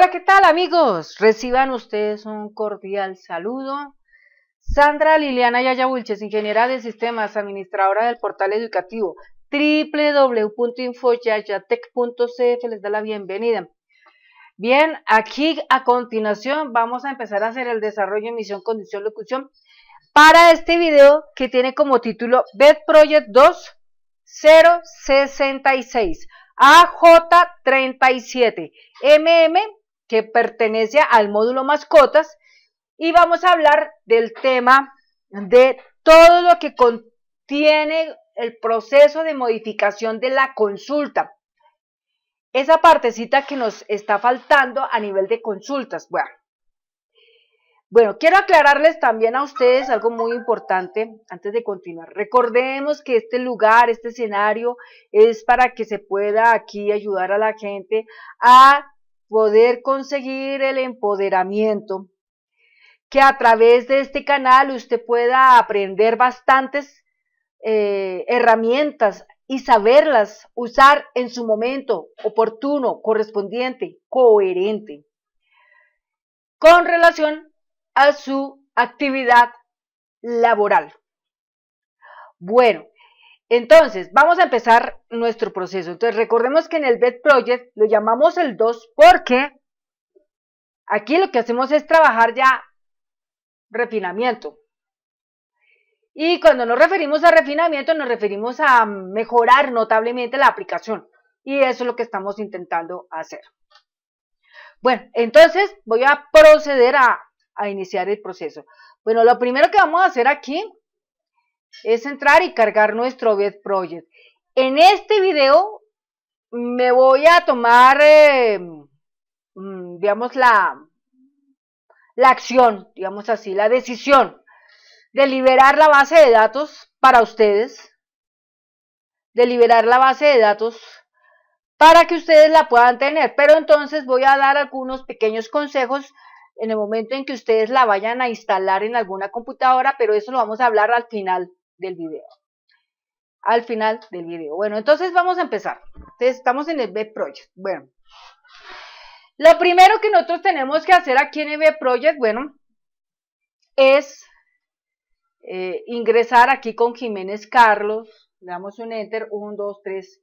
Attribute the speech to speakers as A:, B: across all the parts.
A: Hola, ¿qué tal amigos? Reciban ustedes un cordial saludo. Sandra Liliana Yaya Bulches, ingeniera de sistemas, administradora del portal educativo www.infoyayatec.cf les da la bienvenida. Bien, aquí a continuación vamos a empezar a hacer el desarrollo, misión, condición, locución para este video que tiene como título BED Project 2066 AJ37 MM que pertenece al módulo mascotas y vamos a hablar del tema de todo lo que contiene el proceso de modificación de la consulta. Esa partecita que nos está faltando a nivel de consultas. Bueno, bueno, quiero aclararles también a ustedes algo muy importante antes de continuar. Recordemos que este lugar, este escenario, es para que se pueda aquí ayudar a la gente a poder conseguir el empoderamiento, que a través de este canal usted pueda aprender bastantes eh, herramientas y saberlas usar en su momento oportuno, correspondiente, coherente, con relación a su actividad laboral. Bueno, entonces, vamos a empezar nuestro proceso. Entonces, recordemos que en el Bed Project lo llamamos el 2 porque aquí lo que hacemos es trabajar ya refinamiento. Y cuando nos referimos a refinamiento, nos referimos a mejorar notablemente la aplicación. Y eso es lo que estamos intentando hacer. Bueno, entonces voy a proceder a, a iniciar el proceso. Bueno, lo primero que vamos a hacer aquí es entrar y cargar nuestro web Project. En este video me voy a tomar, eh, mm, digamos, la, la acción, digamos así, la decisión de liberar la base de datos para ustedes, de liberar la base de datos para que ustedes la puedan tener. Pero entonces voy a dar algunos pequeños consejos en el momento en que ustedes la vayan a instalar en alguna computadora, pero eso lo vamos a hablar al final del video. Al final del video. Bueno, entonces vamos a empezar. Entonces estamos en el B Project. Bueno, lo primero que nosotros tenemos que hacer aquí en el B Project, bueno, es eh, ingresar aquí con Jiménez Carlos. Le damos un enter, 1, 2, 3.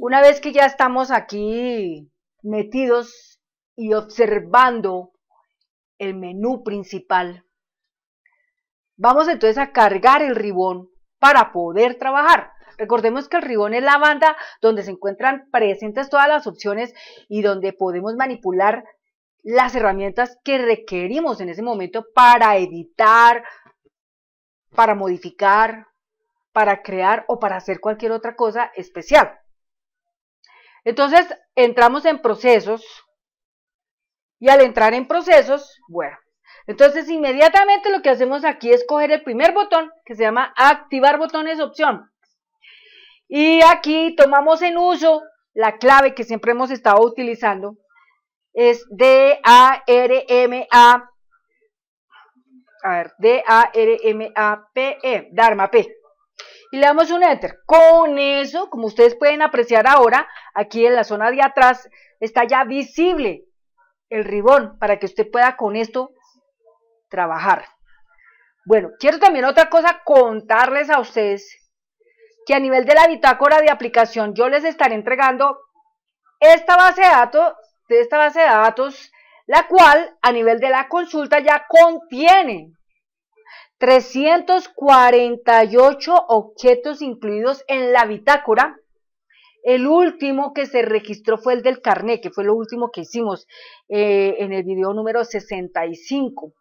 A: Una vez que ya estamos aquí metidos y observando el menú principal Vamos entonces a cargar el ribón para poder trabajar. Recordemos que el ribón es la banda donde se encuentran presentes todas las opciones y donde podemos manipular las herramientas que requerimos en ese momento para editar, para modificar, para crear o para hacer cualquier otra cosa especial. Entonces, entramos en procesos y al entrar en procesos, bueno, entonces, inmediatamente lo que hacemos aquí es coger el primer botón que se llama activar botones opción. Y aquí tomamos en uso la clave que siempre hemos estado utilizando. Es D-A-R-M-A. A ver, D-A-R-M-A-P-E, Dharma P. Y le damos un Enter. Con eso, como ustedes pueden apreciar ahora, aquí en la zona de atrás está ya visible el ribón para que usted pueda con esto trabajar. Bueno, quiero también otra cosa contarles a ustedes que a nivel de la bitácora de aplicación yo les estaré entregando esta base de datos, de esta base de datos, la cual a nivel de la consulta ya contiene 348 objetos incluidos en la bitácora. El último que se registró fue el del carnet, que fue lo último que hicimos eh, en el video número 65.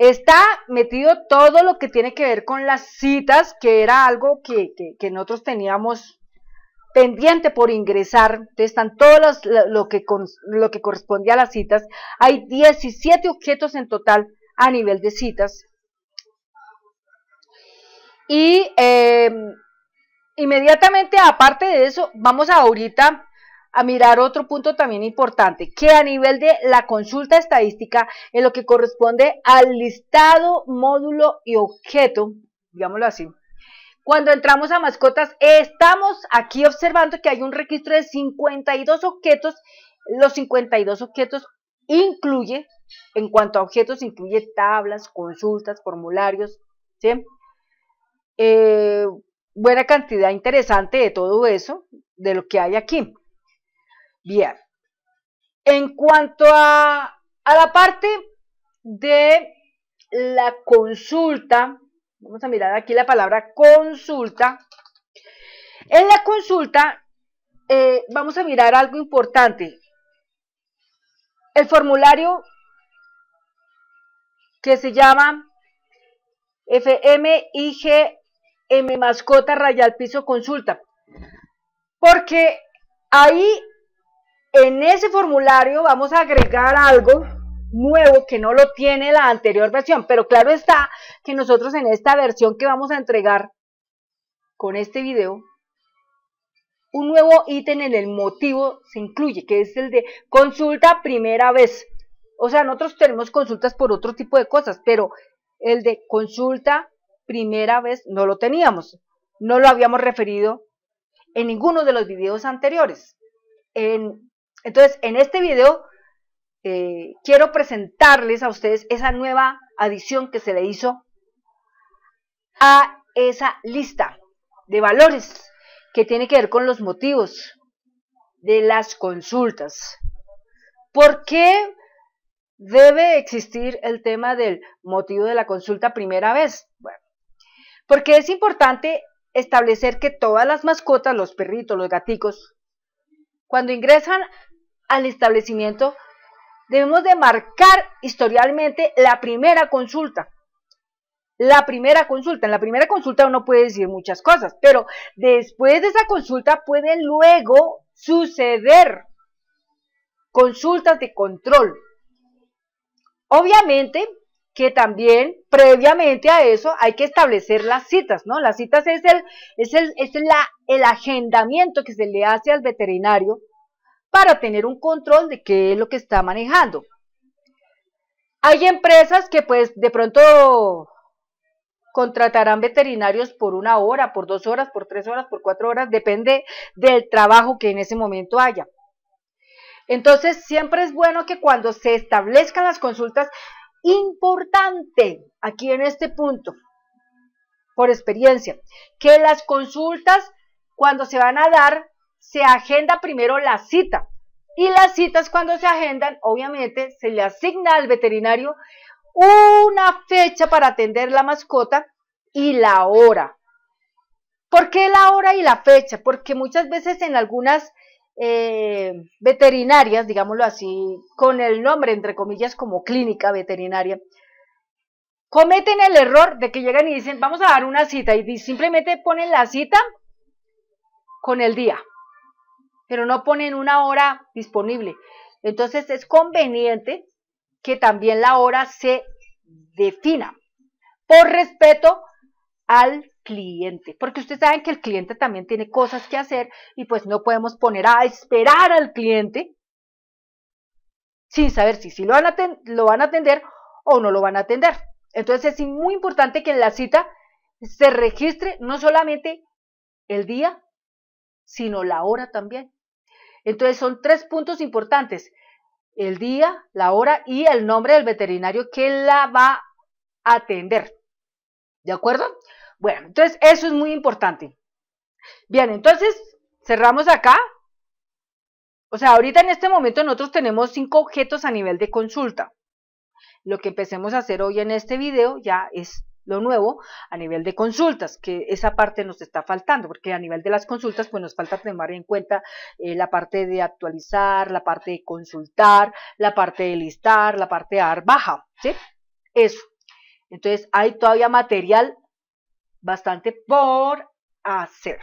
A: Está metido todo lo que tiene que ver con las citas, que era algo que, nosotros teníamos pendiente por ingresar. están todos lo, que, lo que corresponde a las citas. Hay 17 objetos en total a nivel de citas. Y em, inmediatamente, aparte de eso, vamos ahorita a mirar otro punto también importante, que a nivel de la consulta estadística, en lo que corresponde al listado, módulo y objeto, digámoslo así, cuando entramos a mascotas, estamos aquí observando que hay un registro de 52 objetos, los 52 objetos incluye, en cuanto a objetos, incluye tablas, consultas, formularios, ¿sí? Eh, buena cantidad interesante de todo eso, de lo que hay aquí. Bien. En cuanto a, la parte de la consulta, vamos a mirar aquí la palabra consulta. En la consulta eh, vamos a mirar algo importante. El formulario que se llama FMIGM mascota rayal piso consulta. Porque ahí en ese formulario vamos a agregar algo nuevo que no lo tiene la anterior versión, pero claro está que nosotros en esta versión que vamos a entregar con este video, un nuevo ítem en el motivo se incluye, que es el de consulta primera vez. O sea, nosotros tenemos consultas por otro tipo de cosas, pero el de consulta primera vez no lo teníamos, no lo habíamos referido en ninguno de los videos anteriores. Entonces, en este video eh, quiero presentarles a ustedes esa nueva adición que se le hizo a esa lista de valores que tiene que ver con los motivos de las consultas. ¿Por qué debe existir el tema del motivo de la consulta primera vez? Bueno, porque es importante establecer que todas las mascotas, los perritos, los gaticos, cuando ingresan al establecimiento, debemos de marcar historialmente la primera consulta. La primera consulta. En la primera consulta uno puede decir muchas cosas, pero después de esa consulta pueden luego suceder consultas de control. Obviamente que también previamente a eso hay que establecer las citas, ¿no? Las citas es el, es el, es la, el agendamiento que se le hace al veterinario para tener un control de qué es lo que está manejando. Hay empresas que pues de pronto contratarán veterinarios por una hora, por dos horas, por tres horas, por cuatro horas, depende del trabajo que en ese momento haya. Entonces, siempre es bueno que cuando se establezcan las consultas, importante aquí en este punto, por experiencia, que las consultas cuando se van a dar se agenda primero la cita. Y las citas cuando se agendan, obviamente se le asigna al veterinario una fecha para atender la mascota y la hora. ¿Por qué la hora y la fecha? Porque muchas veces en algunas eh, veterinarias, digámoslo así, con el nombre entre comillas como clínica veterinaria, cometen el error de que llegan y dicen, vamos a dar una cita, y simplemente ponen la cita con el día pero no ponen una hora disponible. Entonces es conveniente que también la hora se defina por respeto al cliente, porque ustedes saben que el cliente también tiene cosas que hacer y pues no podemos poner a esperar al cliente sin saber si, si lo, lo van a atender o no lo van a atender. Entonces es muy importante que en la cita se registre no solamente el día, sino la hora también. Entonces son tres puntos importantes. El día, la hora y el nombre del veterinario que la va a atender. ¿De acuerdo? Bueno, entonces eso es muy importante. Bien, entonces cerramos acá. O sea, ahorita en este momento nosotros tenemos cinco objetos a nivel de consulta. Lo que empecemos a hacer hoy en este video ya es lo nuevo a nivel de consultas, que esa parte nos está faltando, porque a nivel de las consultas, pues nos falta tomar en cuenta eh, la parte de actualizar, la parte de consultar, la parte de listar, la parte de dar baja, ¿sí? Eso. Entonces, hay todavía material bastante por hacer.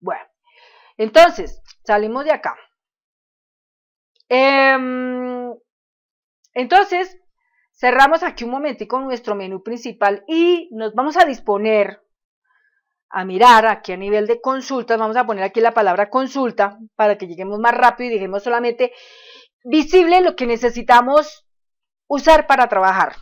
A: Bueno, entonces, salimos de acá. Em, entonces, Cerramos aquí un momentico nuestro menú principal y nos vamos a disponer a mirar aquí a nivel de consultas, vamos a poner aquí la palabra consulta para que lleguemos más rápido y dejemos solamente visible lo que necesitamos usar para trabajar.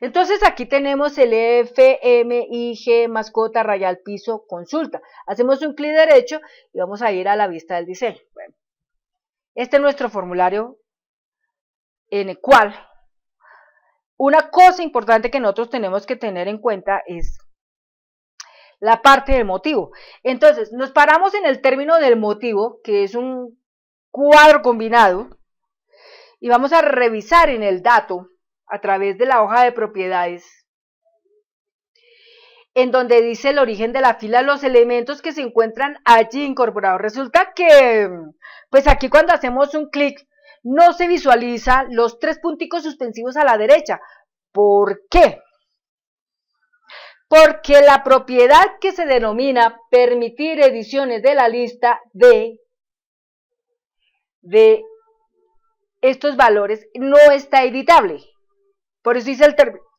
A: Entonces aquí tenemos el FMIG mascota rayal piso consulta. Hacemos un clic derecho y vamos a ir a la vista del diseño. Este es nuestro formulario en el cual una cosa importante que nosotros tenemos que tener en cuenta es la parte del motivo. Entonces, nos paramos en el término del motivo, que es un cuadro combinado, y vamos a revisar en el dato a través de la hoja de propiedades, en donde dice el origen de la fila, los elementos que se encuentran allí incorporados. Resulta que, pues aquí cuando hacemos un clic no se visualiza los tres punticos suspensivos a la derecha. ¿Por qué? Porque la propiedad que se denomina permitir ediciones de la lista de, de estos valores no está editable. Por eso dice el,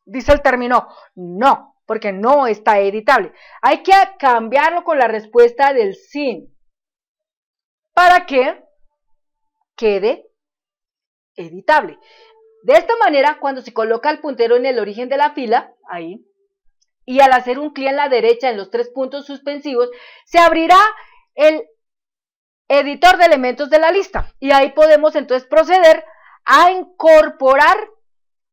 A: dice el término no, porque no está editable. Hay que cambiarlo con la respuesta del sin para qué? quede editable. De esta manera, cuando se coloca el puntero en el origen de la fila, ahí, y al hacer un clic en la derecha en los tres puntos suspensivos, se abrirá el editor de elementos de la lista. Y ahí podemos entonces proceder a incorporar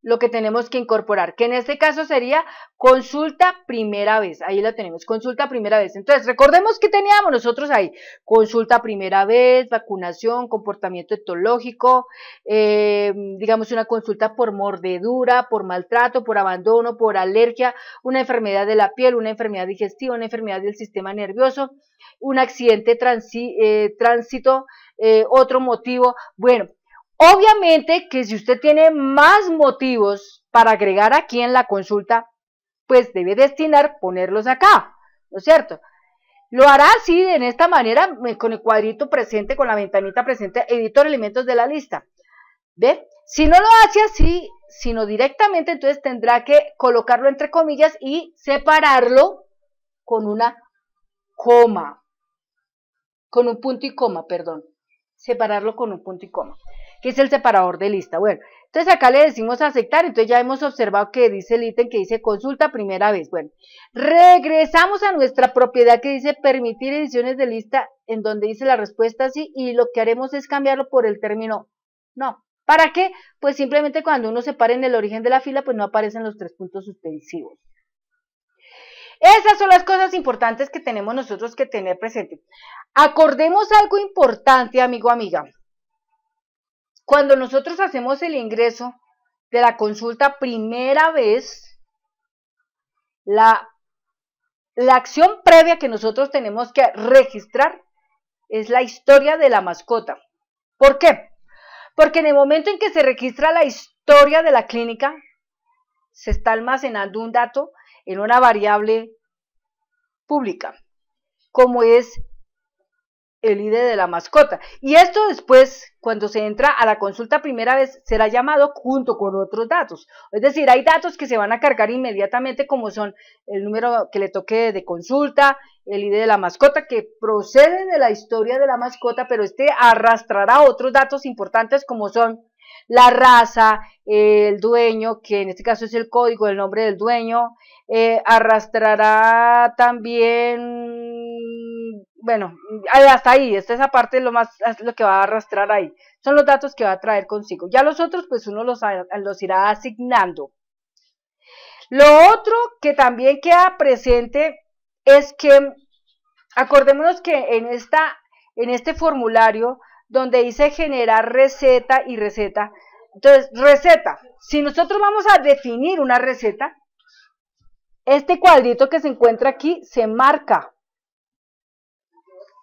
A: lo que tenemos que incorporar, que en este caso sería consulta primera vez. Ahí la tenemos, consulta primera vez. Entonces, recordemos que teníamos nosotros ahí consulta primera vez, vacunación, comportamiento etológico, eh, digamos una consulta por mordedura, por maltrato, por abandono, por alergia, una enfermedad de la piel, una enfermedad digestiva, una enfermedad del sistema nervioso, un accidente eh, tránsito, eh, otro motivo. Bueno, Obviamente que si usted tiene más motivos para agregar aquí en la consulta, pues debe destinar ponerlos acá, ¿no es cierto? Lo hará así, en esta manera, con el cuadrito presente, con la ventanita presente, editor elementos de la lista. ¿Ve? Si no lo hace así, sino directamente, entonces tendrá que colocarlo entre comillas y separarlo con una coma, con un punto y coma, perdón, separarlo con un punto y coma que es el separador de lista. Bueno, entonces acá le decimos aceptar, entonces ya hemos observado que dice el ítem que dice consulta primera vez. Bueno, regresamos a nuestra propiedad que dice permitir ediciones de lista, en donde dice la respuesta sí, y lo que haremos es cambiarlo por el término no. ¿Para qué? Pues simplemente cuando uno se pare en el origen de la fila, pues no aparecen los tres puntos suspensivos. Esas son las cosas importantes que tenemos nosotros que tener presente. Acordemos algo importante, amigo, amiga. Cuando nosotros hacemos el ingreso de la consulta primera vez, la, la acción previa que nosotros tenemos que registrar es la historia de la mascota. ¿Por qué? Porque en el momento en que se registra la historia de la clínica, se está almacenando un dato en una variable pública, como es el ID de la mascota. Y esto después, cuando se entra a la consulta primera vez, será llamado junto con otros datos. Es decir, hay datos que se van a cargar inmediatamente, como son el número que le toque de consulta, el ID de la mascota, que procede de la historia de la mascota, pero este arrastrará otros datos importantes, como son la raza, el dueño, que en este caso es el código, el nombre del dueño, eh, arrastrará también bueno, eh, hasta ahí, esta esa parte es lo más lo que va a arrastrar ahí. Son los datos que va a traer consigo. Ya los otros, pues uno los, los irá asignando. Lo otro que también queda presente es que acordémonos que en esta en este formulario donde dice generar receta y receta, entonces receta, si nosotros vamos a definir una receta, este cuadrito que se encuentra aquí se marca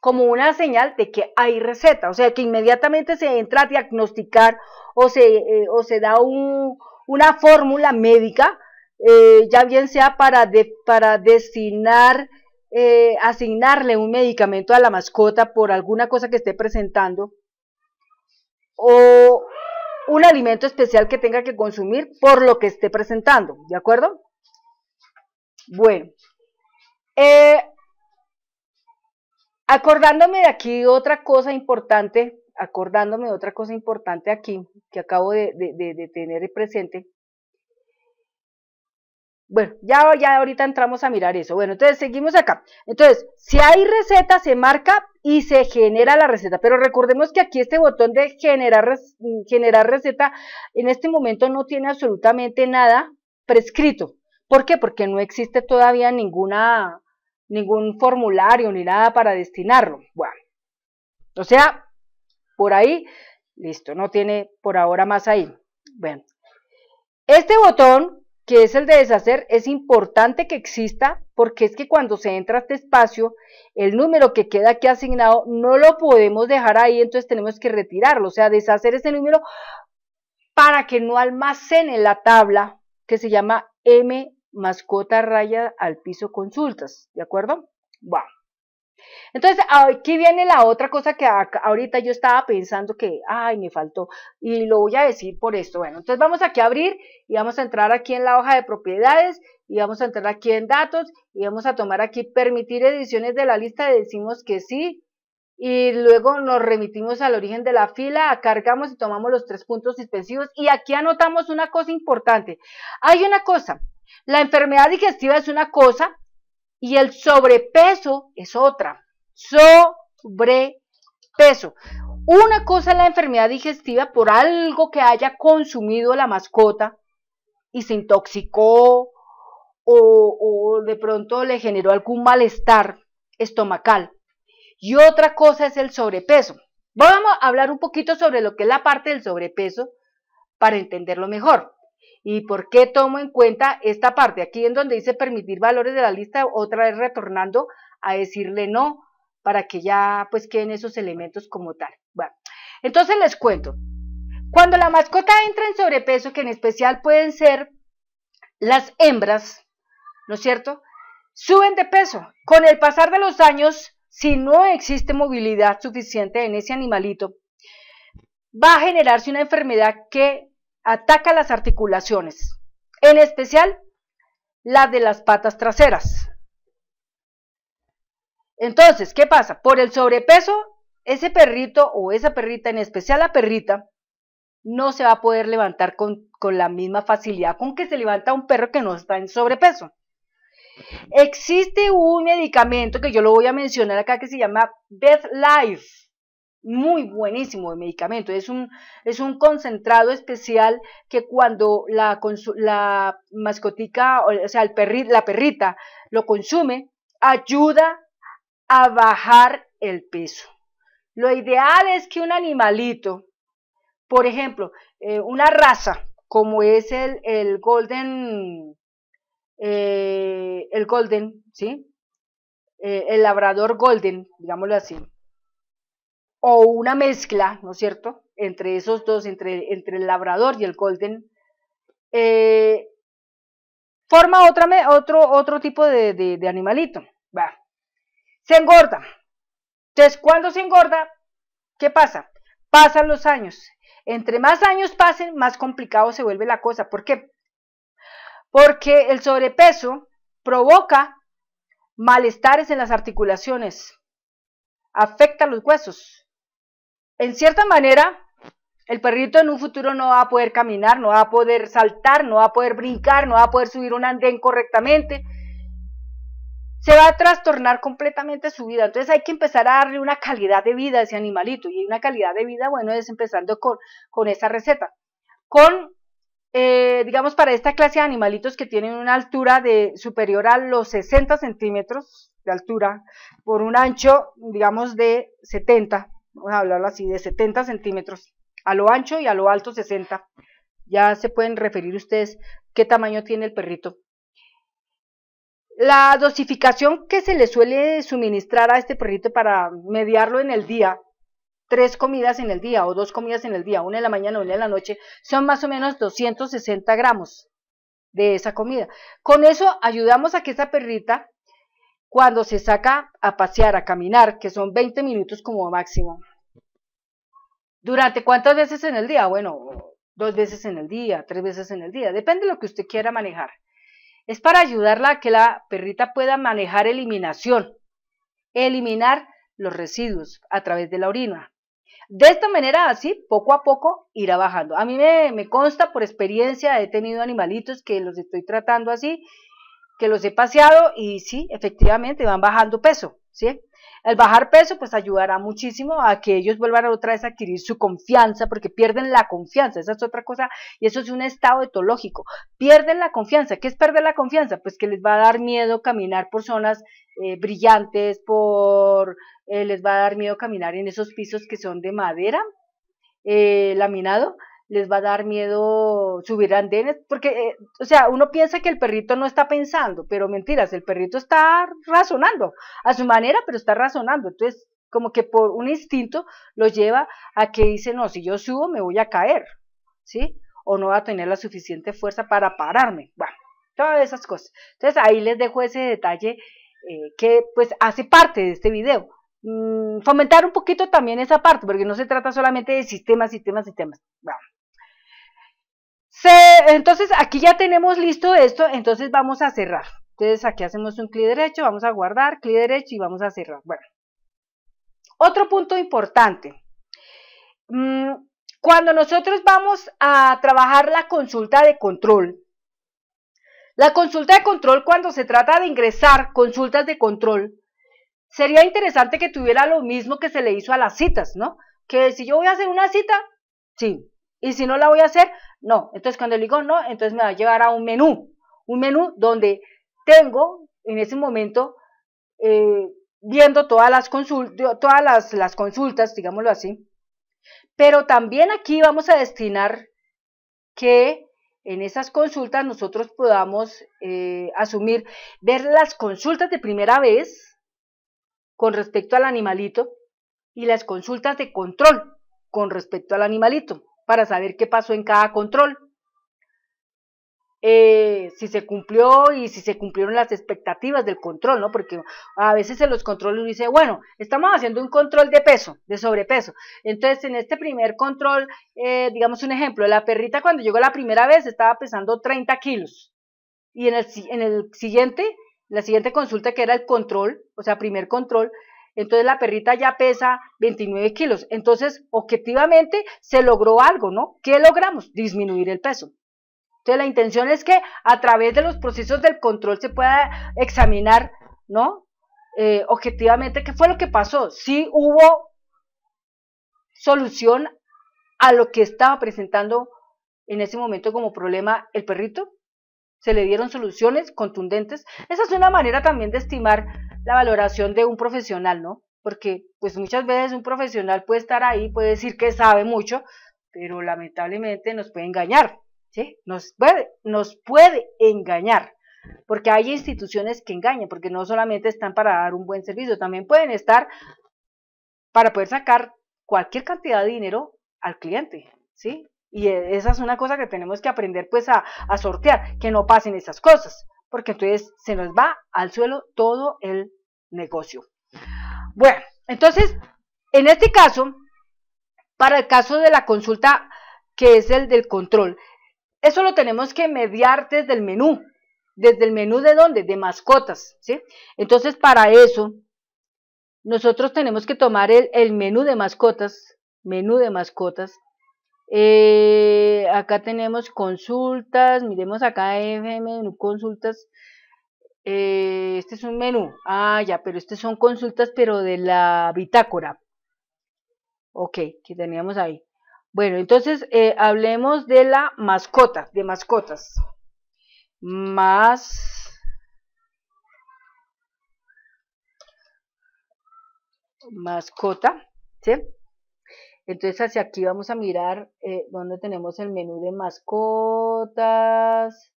A: como una señal de que hay receta, o sea, que inmediatamente se entra a diagnosticar o se, eh, se da una fórmula médica, eh, ya bien sea para, para designar, eh, asignarle un medicamento a la mascota por alguna cosa que esté presentando, o un alimento especial que tenga que consumir por lo que esté presentando, ¿de acuerdo? Bueno, Acordándome de aquí otra cosa importante, acordándome de otra cosa importante aquí, que acabo de, tener presente. Bueno, ya, ya ahorita entramos a mirar eso. Bueno, entonces seguimos acá. Entonces, si hay receta, se marca y se genera la receta. Pero recordemos que aquí este botón de generar, generar receta en este momento no tiene absolutamente nada prescrito. ¿Por qué? Porque no existe todavía ninguna ningún formulario ni nada para destinarlo. Bueno, o sea, por ahí, listo, no tiene por ahora más ahí. Bueno, este botón que es el de deshacer, es importante que exista porque es que cuando se entra a este espacio, el número que queda aquí asignado no lo podemos dejar ahí, entonces tenemos que retirarlo, o sea, deshacer ese número para que no almacene la tabla que se llama M mascota raya al piso consultas, ¿de acuerdo? Bueno. Entonces, aquí viene la otra cosa que ahorita yo estaba pensando que, ay, me faltó, y lo voy a decir por esto. Bueno, entonces vamos aquí a abrir y vamos a entrar aquí en la hoja de propiedades y vamos a entrar aquí en datos y vamos a tomar aquí permitir ediciones de la lista, decimos que sí, y luego nos remitimos al origen de la fila, cargamos y tomamos los tres puntos suspensivos y aquí anotamos una cosa importante. Hay una cosa, la enfermedad digestiva es una cosa y el sobrepeso es otra. Sobrepeso. Una cosa es la enfermedad digestiva por algo que haya consumido la mascota y se intoxicó o, de pronto le generó algún malestar estomacal. Y otra cosa es el sobrepeso. Vamos a hablar un poquito sobre lo que es la parte del sobrepeso para entenderlo mejor. ¿Y por qué tomo en cuenta esta parte? Aquí en donde dice permitir valores de la lista, otra vez retornando a decirle no, para que ya pues queden esos elementos como tal. Bueno, entonces les cuento. Cuando la mascota entra en sobrepeso, que en especial pueden ser las hembras, ¿no es cierto? Suben de peso. Con el pasar de los años, si no existe movilidad suficiente en ese animalito, va a generarse una enfermedad que ataca las articulaciones, en especial la de las patas traseras. Entonces, ¿qué pasa? Por el sobrepeso, ese perrito o esa perrita, en especial la perrita, no se va a poder levantar con, con, la misma facilidad con que se levanta un perro que no está en sobrepeso. Existe un medicamento que yo lo voy a mencionar acá que se llama Best Life muy buenísimo de medicamento. Es un, es un concentrado especial que cuando la, la mascotica, o sea, el la perrita lo consume, ayuda a bajar el peso. Lo ideal es que un animalito, por ejemplo, eh, una raza como es el, el Golden, eh, el Golden, ¿sí? Eh, el labrador Golden, digámoslo así o una mezcla, ¿no es cierto?, entre esos dos, entre, el labrador y el golden, eh, forma otra, otro, otro tipo de, animalito. Va. Se engorda. Entonces, cuando se engorda, ¿qué pasa? Pasan los años. Entre más años pasen, más complicado se vuelve la cosa. ¿Por qué? Porque el sobrepeso provoca malestares en las articulaciones, afecta los huesos, en cierta manera, el perrito en un futuro no va a poder caminar, no va a poder saltar, no va a poder brincar, no va a poder subir un andén correctamente. Se va a trastornar completamente su vida. Entonces hay que empezar a darle una calidad de vida a ese animalito. Y una calidad de vida, bueno, es empezando con, con esa receta. Con, eh, digamos, para esta clase de animalitos que tienen una altura de superior a los 60 centímetros de altura, por un ancho, digamos, de 70 vamos a hablarlo así, de 70 centímetros, a lo ancho y a lo alto 60. Ya se pueden referir ustedes qué tamaño tiene el perrito. La dosificación que se le suele suministrar a este perrito para mediarlo en el día, tres comidas en el día o dos comidas en el día, una en la mañana, una en la noche, son más o menos 260 gramos de esa comida. Con eso ayudamos a que esa perrita cuando se saca a pasear, a caminar, que son 20 minutos como máximo. ¿Durante cuántas veces en el día? Bueno, dos veces en el día, tres veces en el día, depende de lo que usted quiera manejar. Es para ayudarla a que la perrita pueda manejar eliminación, eliminar los residuos a través de la orina. De esta manera, así, poco a poco irá bajando. A mí me, me consta por experiencia, he tenido animalitos que los estoy tratando así que los he paseado y sí, efectivamente van bajando peso, ¿sí? El bajar peso pues ayudará muchísimo a que ellos vuelvan otra vez a adquirir su confianza porque pierden la confianza, esa es otra cosa y eso es un estado etológico, pierden la confianza, ¿qué es perder la confianza? Pues que les va a dar miedo caminar por zonas eh, brillantes, por eh, les va a dar miedo caminar en esos pisos que son de madera, eh, laminado, les va a dar miedo subir andenes, porque, eh, o sea, uno piensa que el perrito no está pensando, pero mentiras, el perrito está razonando a su manera, pero está razonando. Entonces, como que por un instinto lo lleva a que dice, no, si yo subo me voy a caer, ¿sí? O no va a tener la suficiente fuerza para pararme. Bueno, todas esas cosas. Entonces, ahí les dejo ese detalle eh, que pues hace parte de este video mm, fomentar un poquito también esa parte, porque no se trata solamente de sistemas, sistemas, sistemas. Bueno, entonces aquí ya tenemos listo esto, entonces vamos a cerrar. Entonces aquí hacemos un clic derecho, vamos a guardar, clic derecho y vamos a cerrar. Bueno, otro punto importante. Mm, cuando nosotros vamos a trabajar la consulta de control, la consulta de control cuando se trata de ingresar consultas de control, sería interesante que tuviera lo mismo que se le hizo a las citas, ¿no? Que si yo voy a hacer una cita, sí, y si no la voy a hacer, no. Entonces cuando le digo no, entonces me va a llevar a un menú. Un menú donde tengo en ese momento eh, viendo todas las, consultas, todas las, consultas, digámoslo así. Pero también aquí vamos a destinar que en esas consultas nosotros podamos eh, asumir, ver las consultas de primera vez con respecto al animalito y las consultas de control con respecto al animalito para saber qué pasó en cada control. Eh, si se cumplió y si se cumplieron las expectativas del control, ¿no? Porque a veces en los controles uno dice, bueno, estamos haciendo un control de peso, de sobrepeso. Entonces, en este primer control, eh, digamos un ejemplo, la perrita cuando llegó la primera vez estaba pesando 30 kilos y en el, en el siguiente, la siguiente consulta que era el control, o sea, primer control, entonces la perrita ya pesa 29 kilos. Entonces, objetivamente, se logró algo, ¿no? ¿Qué logramos? Disminuir el peso. Entonces, la intención es que a través de los procesos del control se pueda examinar, ¿no? Eh, objetivamente, ¿qué fue lo que pasó? Si hubo solución a lo que estaba presentando en ese momento como problema el perrito, se le dieron soluciones contundentes. Esa es una manera también de estimar la valoración de un profesional, ¿no? Porque pues muchas veces un profesional puede estar ahí, puede decir que sabe mucho, pero lamentablemente nos puede engañar, ¿sí? Nos puede, nos puede engañar, porque hay instituciones que engañan, porque no solamente están para dar un buen servicio, también pueden estar para poder sacar cualquier cantidad de dinero al cliente, ¿sí? Y e, esa es una cosa que tenemos que aprender pues a, a sortear, que no pasen esas cosas, porque entonces se nos va al suelo todo el negocio. Bueno, entonces, en este caso, para el caso de la consulta que es el del control, eso lo tenemos que mediar desde el menú. ¿Desde el menú de dónde? De mascotas, ¿sí? Entonces, para eso, nosotros tenemos que tomar el, menú de mascotas, menú de mascotas, eh, acá tenemos consultas, miremos acá FM, consultas, eh, este es un menú, ah, ya, pero estas son consultas, pero de la bitácora. Ok, que teníamos ahí. Bueno, entonces eh, hablemos de la mascota, de mascotas. Más... Mascota, ¿sí? Entonces hacia aquí vamos a mirar eh, dónde tenemos el menú de mascotas.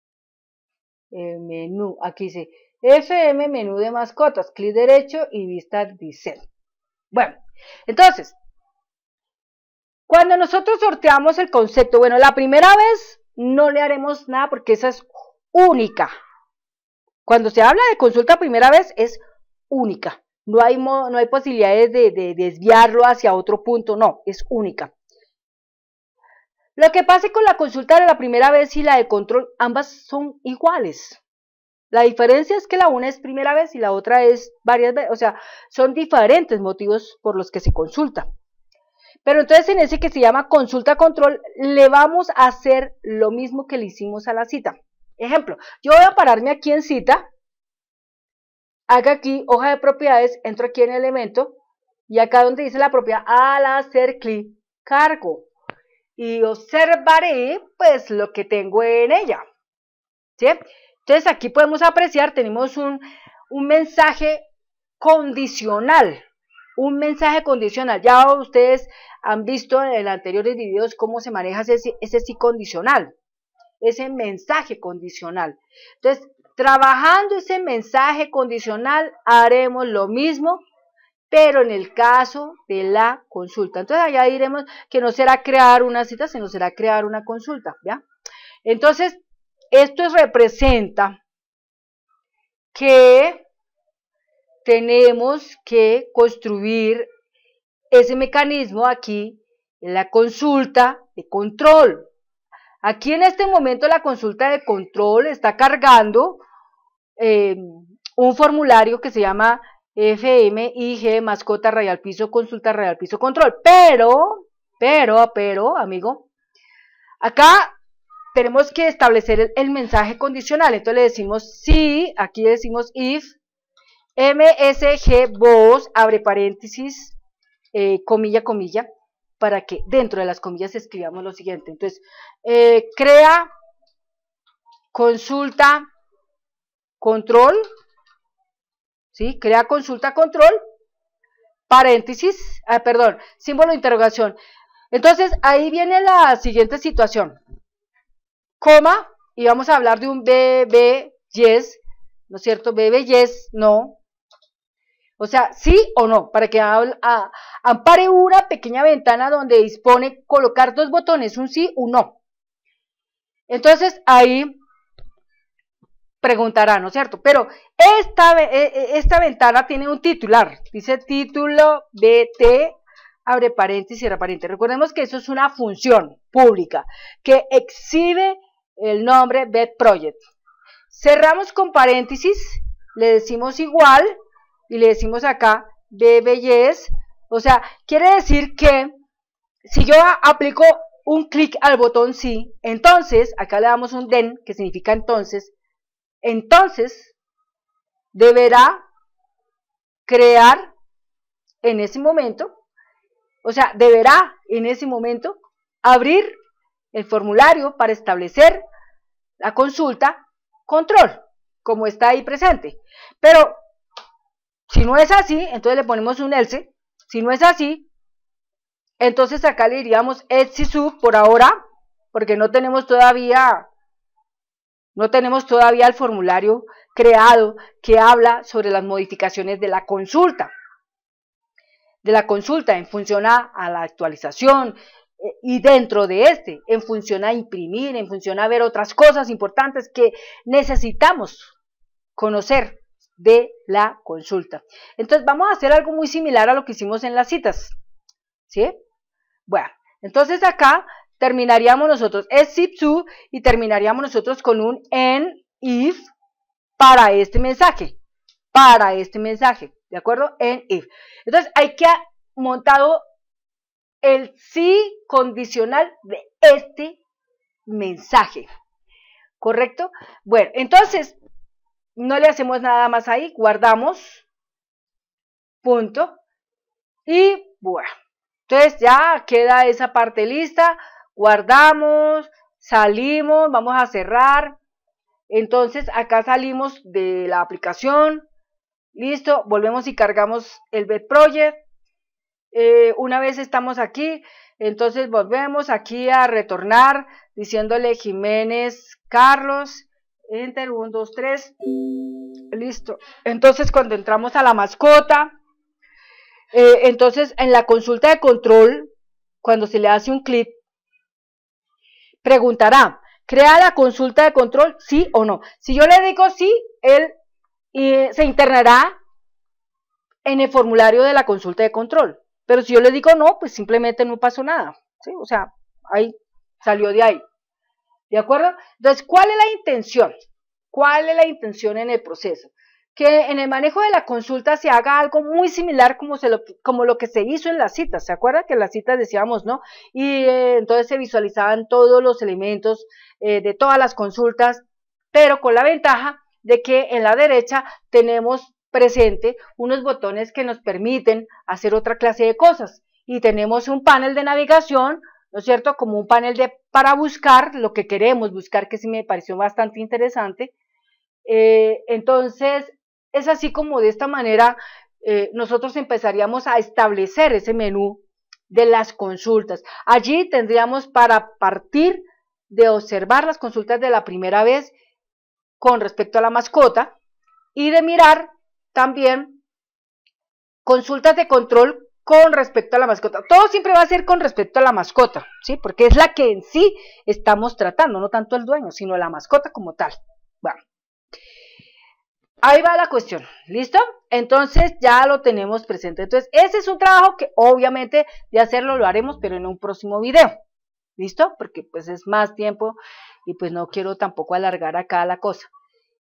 A: Eh, menú, aquí dice FM, menú de mascotas, clic derecho y vista dice. Bueno, entonces, cuando nosotros sorteamos el concepto, bueno, la primera vez no le haremos nada porque esa es única. Cuando se habla de consulta primera vez es única. No hay, no hay posibilidades de desviarlo hacia otro punto, no, es única. Lo que pase con la consulta de la primera vez y la de control, ambas son iguales. La diferencia es que la una es primera vez y la otra es varias veces, o sea, son diferentes motivos por los que se consulta. Pero entonces en ese que se llama consulta control, le vamos a hacer lo mismo que le hicimos a la cita. Ejemplo, yo voy a pararme aquí en cita, haga aquí hoja de propiedades, entro aquí en elemento, y acá donde dice la propiedad, al hacer clic, cargo y observaré pues lo que tengo en ella. ¿Sí? Entonces aquí podemos apreciar, tenemos un, mensaje condicional, un mensaje condicional. Ya ustedes han visto en anteriores videos cómo se maneja ese, ese sí condicional, ese mensaje condicional. Entonces, trabajando ese mensaje condicional, haremos lo mismo pero en el caso de la consulta. Entonces allá diremos que no será crear una cita, sino será crear una consulta, ¿ya? Entonces, esto representa que tenemos que construir ese mecanismo aquí, en la consulta de control. Aquí en este momento la consulta de control está cargando eh, un formulario que se llama FM, G, mascota, real piso, consulta, real piso, control. Pero, pero, pero, amigo, acá tenemos que establecer el, mensaje condicional. Entonces le decimos sí, aquí decimos if, MSG voz, abre paréntesis, eh, comilla, comilla, para que dentro de las comillas escribamos lo siguiente. Entonces, eh, crea, consulta, control, ¿sí? Crea consulta control, paréntesis, ah, perdón, símbolo de interrogación. Entonces, ahí viene la siguiente situación. Coma, y vamos a hablar de un bebé, yes, ¿no es cierto? Bebé, yes, no. O sea, sí o no, para que ampare una pequeña ventana donde dispone colocar dos botones, un sí, un no. Entonces, ahí preguntará, ¿no es cierto? Pero esta, e, e, esta ventana tiene un titular, dice título BT, abre paréntesis, cierra paréntesis. Recordemos que eso es una función pública que exhibe el nombre BET Project. Cerramos con paréntesis, le decimos igual y le decimos acá BBYes, o sea, quiere decir que si yo aplico un clic al botón sí, entonces, acá le damos un den, que significa entonces, entonces, deberá crear en ese momento, o sea, deberá en ese momento abrir el formulario para establecer la consulta control, como está ahí presente. Pero si no es así, entonces le ponemos un else. Si no es así, entonces acá le diríamos si sub por ahora, porque no tenemos todavía no tenemos todavía el formulario creado que habla sobre las modificaciones de la consulta. De la consulta en función a, la actualización eh, y dentro de este, en función a imprimir, en función a ver otras cosas importantes que necesitamos conocer de la consulta. Entonces vamos a hacer algo muy similar a lo que hicimos en las citas. ¿Sí? Bueno, entonces acá terminaríamos nosotros es si to y terminaríamos nosotros con un en if para este mensaje, para este mensaje, ¿de acuerdo? En if. Entonces hay que ha montado el sí condicional de este mensaje, ¿correcto? Bueno, entonces no le hacemos nada más ahí, guardamos, punto, y bueno, entonces ya queda esa parte lista guardamos, salimos, vamos a cerrar. Entonces acá salimos de la aplicación. Listo, volvemos y cargamos el Bed Project. Eh, una vez estamos aquí, entonces volvemos aquí a retornar diciéndole Jiménez Carlos. Enter, 1, 2, 3. Listo. Entonces cuando entramos a la mascota, eh, entonces en la consulta de control, cuando se le hace un clic, preguntará, ¿crea la consulta de control? Sí o no. Si yo le digo sí, él se internará en el formulario de la consulta de control. Pero si yo le digo no, pues simplemente no pasó nada. ¿sí? O sea, ahí salió de ahí. ¿De acuerdo? Entonces, ¿cuál es la intención? ¿Cuál es la intención en el proceso? que en el manejo de la consulta se haga algo muy similar como, se lo, como lo que se hizo en las citas. ¿Se acuerdan que en las citas decíamos, no? Y eh, entonces se visualizaban todos los elementos eh, de todas las consultas, pero con la ventaja de que en la derecha tenemos presente unos botones que nos permiten hacer otra clase de cosas. Y tenemos un panel de navegación, ¿no es cierto? Como un panel de, para buscar lo que queremos buscar, que sí me pareció bastante interesante. Eh, entonces, es así como de esta manera eh, nosotros empezaríamos a establecer ese menú de las consultas. Allí tendríamos para partir de observar las consultas de la primera vez con respecto a la mascota y de mirar también consultas de control con respecto a la mascota. Todo siempre va a ser con respecto a la mascota, ¿sí? Porque es la que en sí estamos tratando, no tanto el dueño, sino la mascota como tal. Bueno. Ahí va la cuestión, ¿listo? Entonces ya lo tenemos presente. Entonces, ese es un trabajo que obviamente de hacerlo lo haremos, pero en un próximo video, ¿listo? Porque pues es más tiempo y pues no quiero tampoco alargar acá la cosa.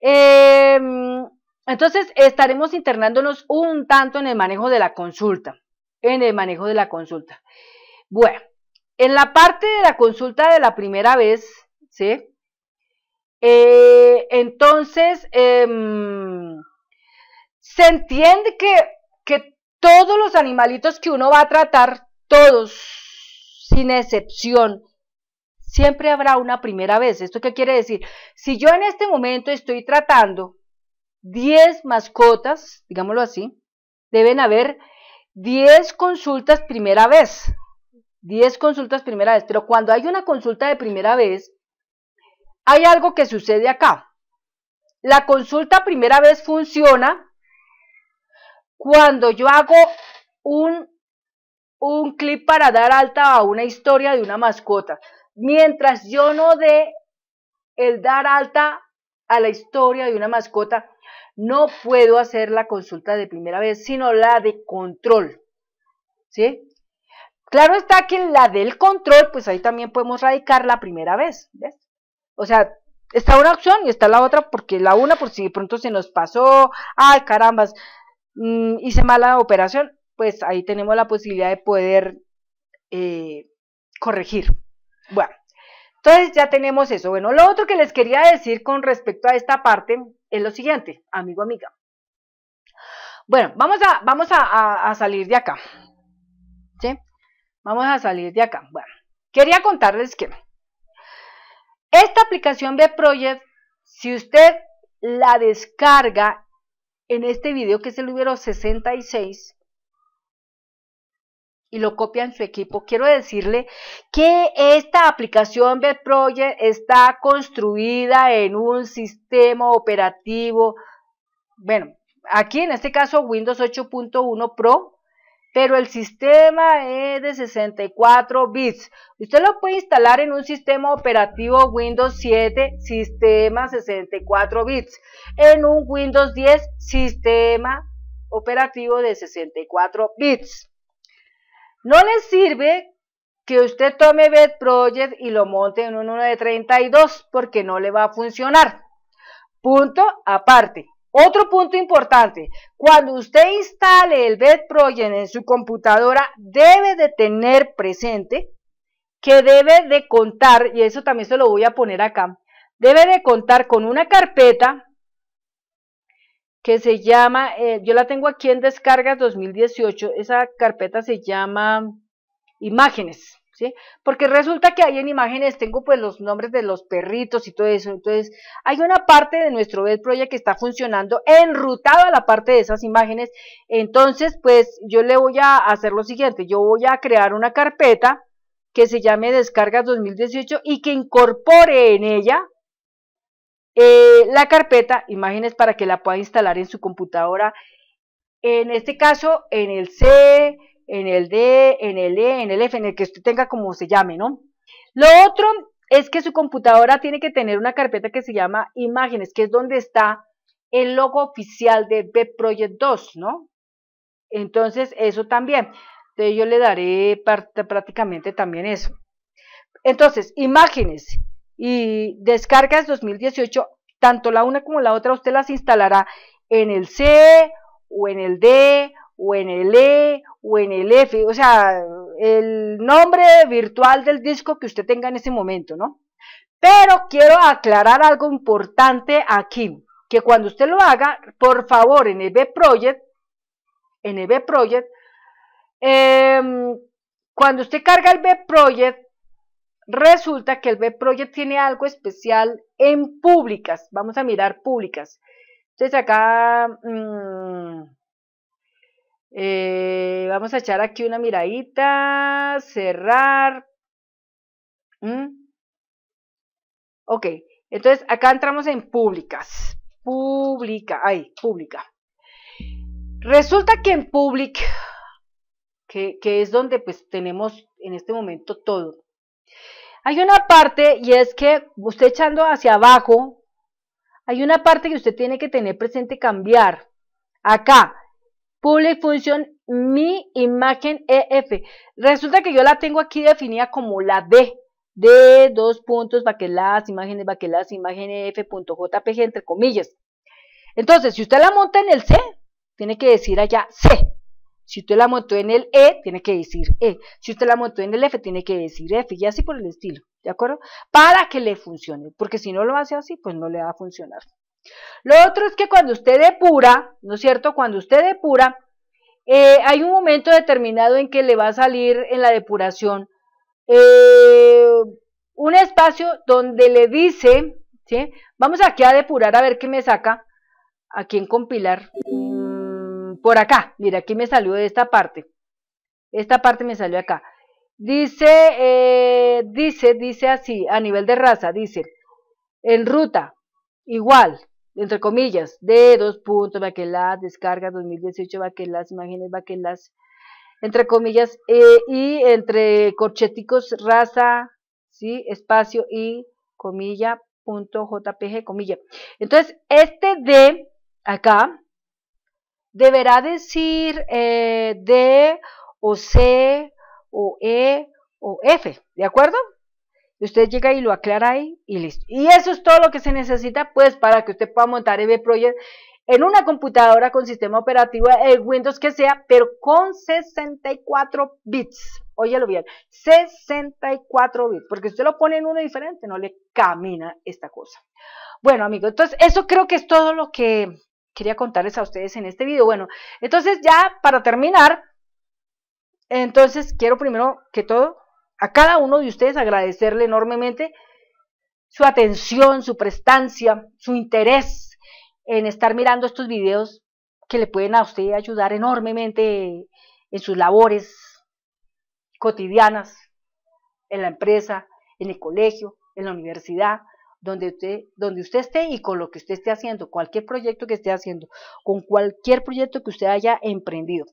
A: Em, entonces, estaremos internándonos un tanto en el manejo de la consulta, en el manejo de la consulta. Bueno, en la parte de la consulta de la primera vez, ¿sí? Eh, entonces, em, se entiende que, que todos los animalitos que uno va a tratar, todos, sin excepción, siempre habrá una primera vez. ¿Esto qué quiere decir? Si yo en este momento estoy tratando 10 mascotas, digámoslo así, deben haber 10 consultas primera vez. 10 consultas primera vez, pero cuando hay una consulta de primera vez, hay algo que sucede acá. La consulta primera vez funciona cuando yo hago un, un clip para dar alta a una historia de una mascota. Mientras yo no dé el dar alta a la historia de una mascota, no puedo hacer la consulta de primera vez, sino la de control. ¿Sí? Claro está que la del control, pues ahí también podemos radicar la primera vez. ¿Ves? O sea, está una opción y está la otra porque la una por si de pronto se nos pasó, ay carambas, mm, hice mala operación, pues ahí tenemos la posibilidad de poder eh, corregir. Bueno, entonces ya tenemos eso. Bueno, lo otro que les quería decir con respecto a esta parte es lo siguiente, amigo, amiga. Bueno, vamos a, vamos a salir de acá. ¿Sí? Vamos a salir de acá. Bueno, quería contarles que esta aplicación B-Project, si usted la descarga en este video que es el número 66 y lo copia en su equipo, quiero decirle que esta aplicación B-Project está construida en un sistema operativo, bueno, aquí en este caso Windows 8.1 Pro, pero el sistema es de 64 bits. Usted lo puede instalar en un sistema operativo Windows 7, sistema 64 bits. En un Windows 10, sistema operativo de 64 bits. No le sirve que usted tome Bed Project y lo monte en un 1 de 32 porque no le va a funcionar. Punto aparte. Otro punto importante, cuando usted instale el Project en su computadora, debe de tener presente que debe de contar, y eso también se lo voy a poner acá, debe de contar con una carpeta que se llama, eh, yo la tengo aquí en Descargas 2018, esa carpeta se llama Imágenes. Porque resulta que ahí en imágenes tengo pues los nombres de los perritos y todo eso, entonces hay una parte de nuestro web project que está funcionando enrutado a la parte de esas imágenes, entonces pues yo le voy a hacer lo siguiente, yo voy a crear una carpeta que se llame Descargas 2018 y que incorpore en ella eh, la carpeta imágenes para que la pueda instalar en su computadora. En este caso, en el C, en el D, en el E, en el F, en el que usted tenga como se llame, ¿no? Lo otro es que su computadora tiene que tener una carpeta que se llama imágenes, que es donde está el logo oficial de Project 2, ¿no? Entonces, eso también. Entonces, yo le daré prácticamente también eso. Entonces, imágenes y descargas 2018, tanto la una como la otra, usted las instalará en el C o en el D o en el E o en el F, o sea, el nombre virtual del disco que usted tenga en ese momento, ¿no? Pero quiero aclarar algo importante aquí, que cuando usted lo haga, por favor, en el B Project, en el B Project, em, cuando usted carga el B Project, resulta que el B Project tiene algo especial en públicas. Vamos a mirar públicas. Entonces acá... Mm, eh, vamos a echar aquí una miradita, cerrar. Ok, entonces acá entramos en públicas. Pública, ay, pública. Resulta que en Public, que, que, es donde pues tenemos en este momento todo, hay una parte y es que usted echando hacia abajo, hay una parte que usted tiene que tener presente cambiar. Acá, Public función mi imagen EF. Resulta que yo la tengo aquí definida como la D, D, dos puntos baqueladas, imágenes baqueladas, imagen F.jpg, entre comillas. Entonces, si usted la monta en el C, tiene que decir allá C. Si usted la montó en el E, tiene que decir E. Si usted la montó en el F, tiene que decir F. Y así por el estilo, ¿de acuerdo? Para que le funcione. Porque si no lo hace así, pues no le va a funcionar. Lo otro es que cuando usted depura, ¿no es cierto? Cuando usted depura, eh, hay un momento determinado en que le va a salir en la depuración eh, un espacio donde le dice, ¿sí? Vamos aquí a depurar a ver qué me saca, aquí en compilar, mm, por acá, mira, aquí me salió de esta parte, esta parte me salió acá. Dice, eh, dice, dice así, a nivel de raza, dice, en ruta, igual, entre comillas, de dos puntos, descarga 2018, las imágenes, las entre comillas, eh, y entre corcheticos, raza, ¿sí? espacio y comilla, punto jpg, comilla. Entonces, este de acá deberá decir eh, D o C o E o F, ¿de acuerdo? Usted llega y lo aclara ahí y listo. Y eso es todo lo que se necesita, pues, para que usted pueda montar eb Project en una computadora con sistema operativo el Windows que sea, pero con 64 bits. Óyelo bien, 64 bits, porque usted lo pone en uno diferente, no le camina esta cosa. Bueno, amigos, entonces eso creo que es todo lo que quería contarles a ustedes en este video. Bueno, entonces ya para terminar, entonces quiero primero que todo a cada uno de ustedes agradecerle enormemente su atención, su prestancia, su interés en estar mirando estos videos que le pueden a usted ayudar enormemente en sus labores cotidianas, en la empresa, en el colegio, en la universidad, donde usted, donde usted esté y con lo que usted esté haciendo, cualquier proyecto que esté haciendo, con cualquier proyecto que usted haya emprendido.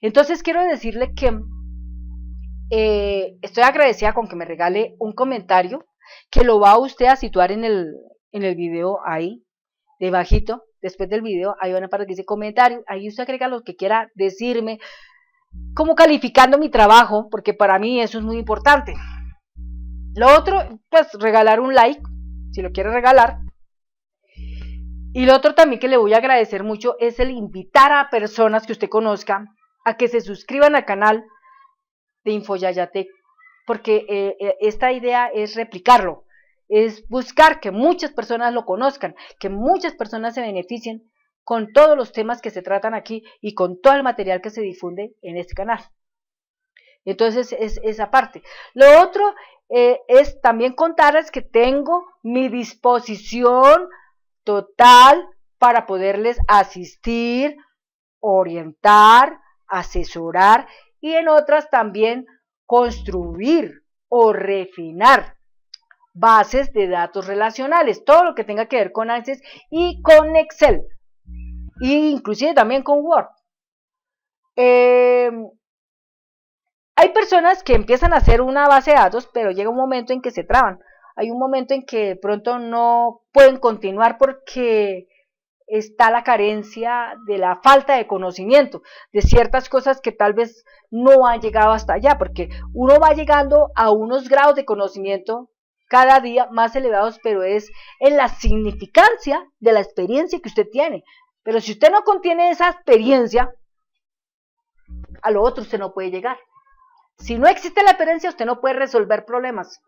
A: Entonces quiero decirle que eh, estoy agradecida con que me regale un comentario que lo va usted a situar en el, en el video ahí, debajito, después del video, hay una parte que dice comentario, ahí usted agrega lo que quiera decirme, como calificando mi trabajo, porque para mí eso es muy importante. Lo otro, pues regalar un like, si lo quiere regalar. Y lo otro también que le voy a agradecer mucho es el invitar a personas que usted conozca a que se suscriban al canal, de Infoyayate, porque eh, eh, esta idea es replicarlo, es buscar que muchas personas lo conozcan, que muchas personas se beneficien con todos los temas que se tratan aquí y con todo el material que se difunde en este canal. Entonces es esa parte. Lo otro eh, es también contarles que tengo mi disposición total para poderles asistir, orientar, asesorar y en otras también construir o refinar bases de datos relacionales, todo lo que tenga que ver con Access y con Excel, e inclusive también con Word. Em, hay personas que empiezan a hacer una base de datos, pero llega un momento en que se traban. Hay un momento en que de pronto no pueden continuar porque está la carencia de la falta de conocimiento, de ciertas cosas que tal vez no han llegado hasta allá, porque uno va llegando a unos grados de conocimiento cada día más elevados, pero es en la significancia de la experiencia que usted tiene. Pero si usted no contiene esa experiencia, a lo otro usted no puede llegar. Si no existe la experiencia, usted no puede resolver problemas,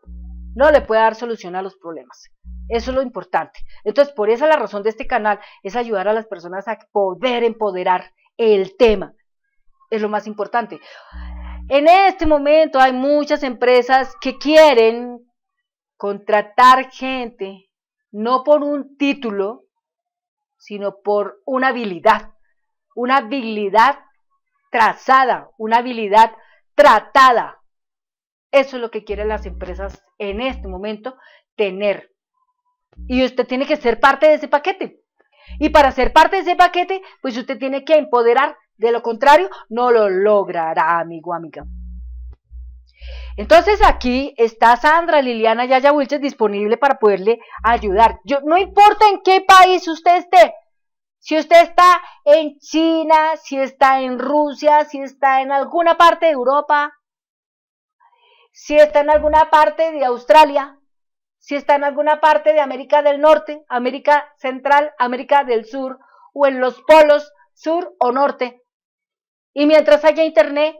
A: no le puede dar solución a los problemas. Eso es lo importante. Entonces, por esa la razón de este canal es ayudar a las personas a poder empoderar el tema. Es lo más importante. En este momento hay muchas empresas que quieren contratar gente no por un título, sino por una habilidad, una habilidad trazada, una habilidad tratada. Eso es lo que quieren las empresas en este momento, tener y usted tiene que ser parte de ese paquete. Y para ser parte de ese paquete, pues usted tiene que empoderar. De lo contrario, no lo logrará, amigo, amiga. Entonces aquí está Sandra Liliana Yaya Wilches disponible para poderle ayudar. Yo, no importa en qué país usted esté, si usted está en China, si está en Rusia, si está en alguna parte de Europa, si está en alguna parte de Australia, si está en alguna parte de América del Norte, América Central, América del Sur o en los polos sur o norte. Y mientras haya internet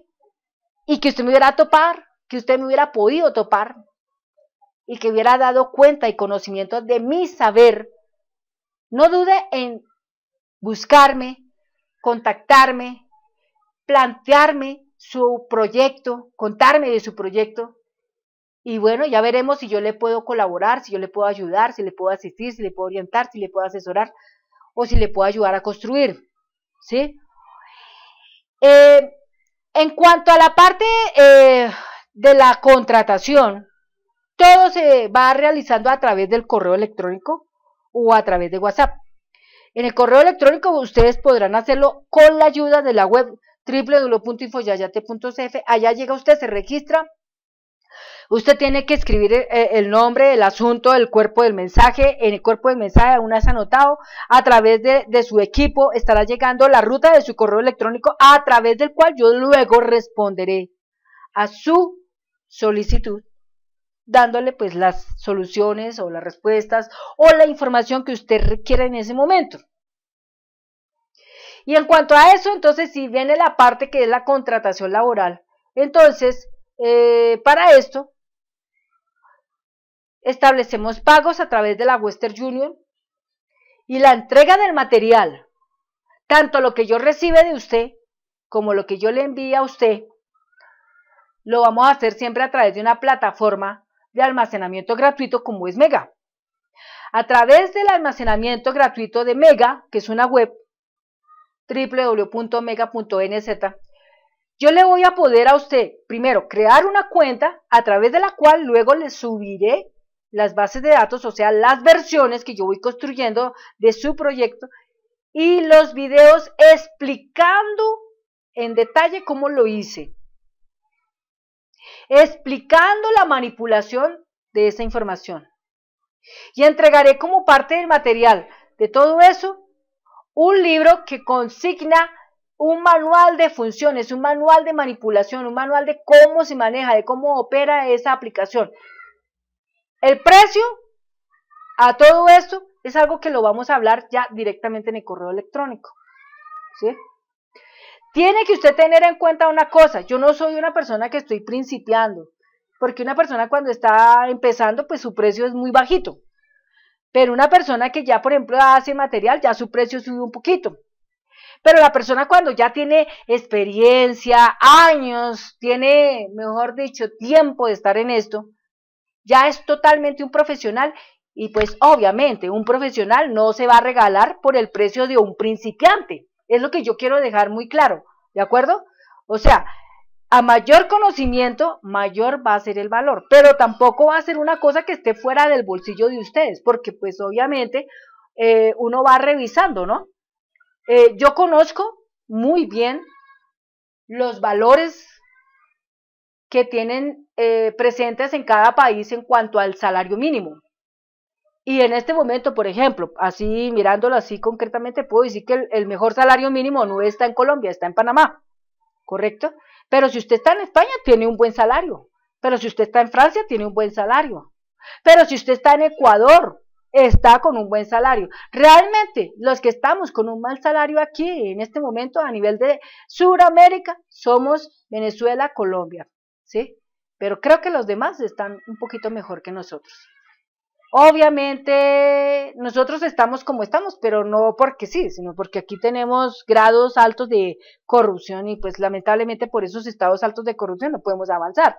A: y que usted me hubiera topar, que usted me hubiera podido topar y que hubiera dado cuenta y conocimiento de mi saber, no dude en buscarme, contactarme, plantearme su proyecto, contarme de su proyecto y bueno, ya veremos si yo le puedo colaborar, si yo le puedo ayudar, si le puedo asistir, si le puedo orientar, si le puedo asesorar o si le puedo ayudar a construir. ¿Sí? Eh, en cuanto a la parte eh, de la contratación, todo se va realizando a través del correo electrónico o a través de WhatsApp. En el correo electrónico ustedes podrán hacerlo con la ayuda de la web www.infoyayate.cf. Allá llega usted, se registra, Usted tiene que escribir eh, eh, el nombre, el asunto, el cuerpo del mensaje. En el cuerpo del mensaje, aún vez anotado, a través de, su equipo estará llegando la ruta de su correo electrónico a través del cual yo luego responderé a su solicitud dándole pues las soluciones o las respuestas o la información que usted requiera en ese momento. Y en cuanto a eso, entonces si viene la parte que es la contratación laboral. Entonces, eh, para esto, establecemos pagos a través de la Western Union y la entrega del material, tanto lo que yo recibe de usted como lo que yo le envíe a usted, lo vamos a hacer siempre a través de una plataforma de almacenamiento gratuito como es Mega. A través del almacenamiento gratuito de Mega, que es una web www.mega.nz, yo le voy a poder a usted, primero, crear una cuenta a través de la cual luego le subiré las bases de datos, o sea, las versiones que yo voy construyendo de su proyecto y los videos explicando en detalle cómo lo hice, explicando la manipulación de esa información. Y entregaré como parte del material de todo eso un libro que consigna un manual de funciones, un manual de manipulación, un manual de cómo se maneja, de cómo opera esa aplicación. El precio a todo esto es algo que lo vamos a hablar ya directamente en el correo electrónico. ¿sí? Tiene que usted tener en cuenta una cosa, yo no soy una persona que estoy principiando, porque una persona cuando está empezando, pues su precio es muy bajito. Pero una persona que ya, por ejemplo, hace material, ya su precio sube un poquito. Pero la persona cuando ya tiene experiencia, años, tiene, mejor dicho, tiempo de estar en esto, ya es totalmente un profesional y pues obviamente un profesional no se va a regalar por el precio de un principiante. Es lo que yo quiero dejar muy claro, ¿de acuerdo? O sea, a mayor conocimiento, mayor va a ser el valor, pero tampoco va a ser una cosa que esté fuera del bolsillo de ustedes, porque pues obviamente eh, uno va revisando, ¿no? Eh, yo conozco muy bien los valores que tienen eh, presentes en cada país en cuanto al salario mínimo. Y en este momento, por ejemplo, así mirándolo así concretamente, puedo decir que el, el, mejor salario mínimo no está en Colombia, está en Panamá, ¿correcto? Pero si usted está en España, tiene un buen salario. Pero si usted está en Francia, tiene un buen salario. Pero si usted está en Ecuador, está con un buen salario. Realmente, los que estamos con un mal salario aquí, en este momento, a nivel de Sudamérica, somos Venezuela, Colombia. ¿sí? Pero creo que los demás están un poquito mejor que nosotros. Obviamente, nosotros estamos como estamos, pero no porque sí, sino porque aquí tenemos grados altos de corrupción y pues lamentablemente por esos estados altos de corrupción no podemos avanzar.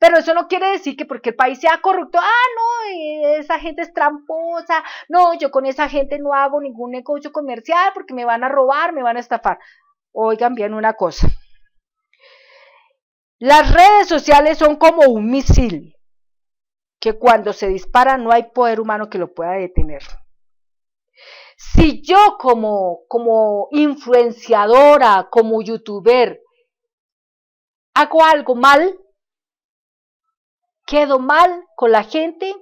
A: Pero eso no quiere decir que porque el país sea corrupto, ah, no, eh, esa gente es tramposa, no, yo con esa gente no hago ningún negocio comercial porque me van a robar, me van a estafar. Oigan bien una cosa, las redes sociales son como un misil que cuando se dispara no hay poder humano que lo pueda detener. Si yo como, como influenciadora, como youtuber, hago algo mal, quedo mal con la gente,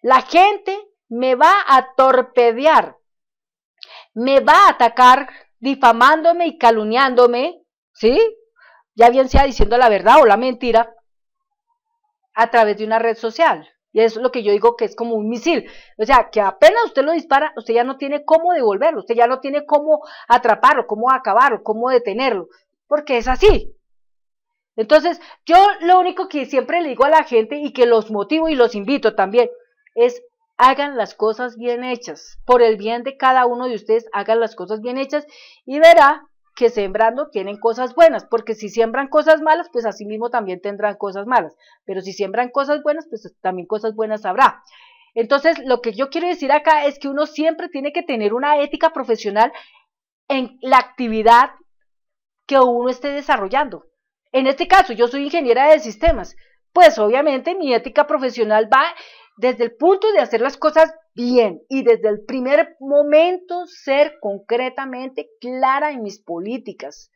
A: la gente me va a torpedear, me va a atacar difamándome y calumniándome, ¿sí? ya bien sea diciendo la verdad o la mentira, a través de una red social. Y es lo que yo digo que es como un misil. O sea, que apenas usted lo dispara, usted ya no tiene cómo devolverlo, usted ya no tiene cómo atraparlo, cómo acabarlo, cómo detenerlo, porque es así. Entonces, yo lo único que siempre le digo a la gente y que los motivo y los invito también es hagan las cosas bien hechas. Por el bien de cada uno de ustedes, hagan las cosas bien hechas y verá que sembrando tienen cosas buenas, porque si siembran cosas malas, pues así mismo también tendrán cosas malas, pero si siembran cosas buenas, pues también cosas buenas habrá. Entonces, lo que yo quiero decir acá es que uno siempre tiene que tener una ética profesional en la actividad que uno esté desarrollando. En este caso, yo soy ingeniera de sistemas, pues obviamente mi ética profesional va desde el punto de hacer las cosas bien y desde el primer momento ser concretamente clara en mis políticas,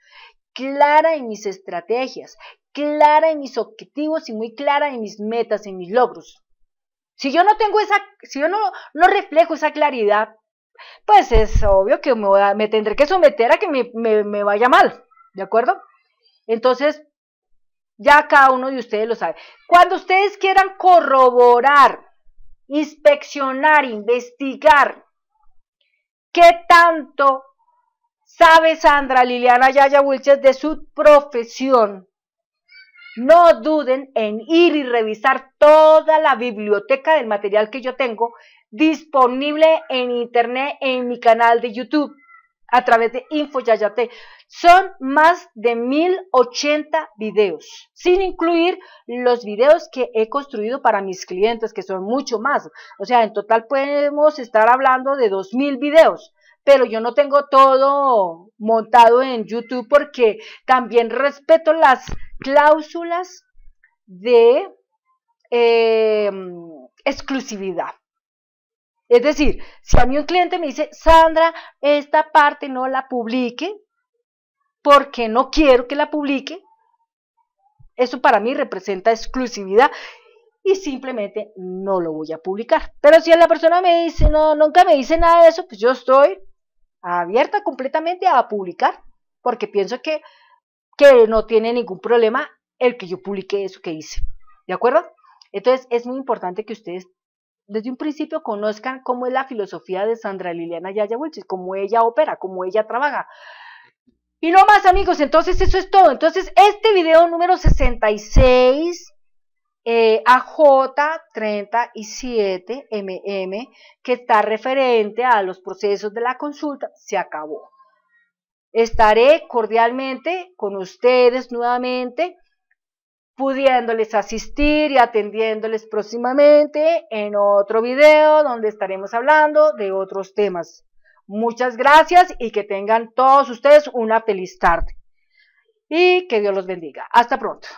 A: clara en mis estrategias, clara en mis objetivos y muy clara en mis metas, y mis logros. Si yo no tengo esa, si yo no, no reflejo esa claridad, pues es obvio que me, tendré que someter a que me vaya mal, ¿de acuerdo? Entonces, ya cada uno de ustedes lo sabe. Cuando ustedes quieran corroborar inspeccionar, investigar qué tanto sabe Sandra Liliana Yaya Wilches de su profesión. No duden en ir y revisar toda la biblioteca del material que yo tengo disponible en internet en mi canal de YouTube a través de Info Son más de 1080 videos, sin incluir los videos que he construido para mis clientes, que son mucho más. O sea, en total podemos estar hablando de 2000 videos. Pero yo no tengo todo montado en YouTube porque también respeto las cláusulas de eh, exclusividad. Es decir, si a mí un cliente me dice, Sandra, esta parte no la publique porque no quiero que la publique, eso para mí representa exclusividad y simplemente no lo voy a publicar. Pero si la persona me dice, no, nunca me dice nada de eso, pues yo estoy abierta completamente a publicar porque pienso que, que no tiene ningún problema el que yo publique eso que hice. ¿De acuerdo? Entonces es muy importante que ustedes desde un principio conozcan cómo es la filosofía de Sandra Liliana Yaya Wilches, cómo ella opera, cómo ella trabaja. Y no más amigos, entonces eso es todo. Entonces este video número 66 eh, AJ37MM que está referente a los procesos de la consulta se acabó. Estaré cordialmente con ustedes nuevamente pudiéndoles asistir y atendiéndoles próximamente en otro video donde estaremos hablando de otros temas. Muchas gracias y que tengan todos ustedes una feliz tarde. Y que Dios los bendiga. Hasta pronto.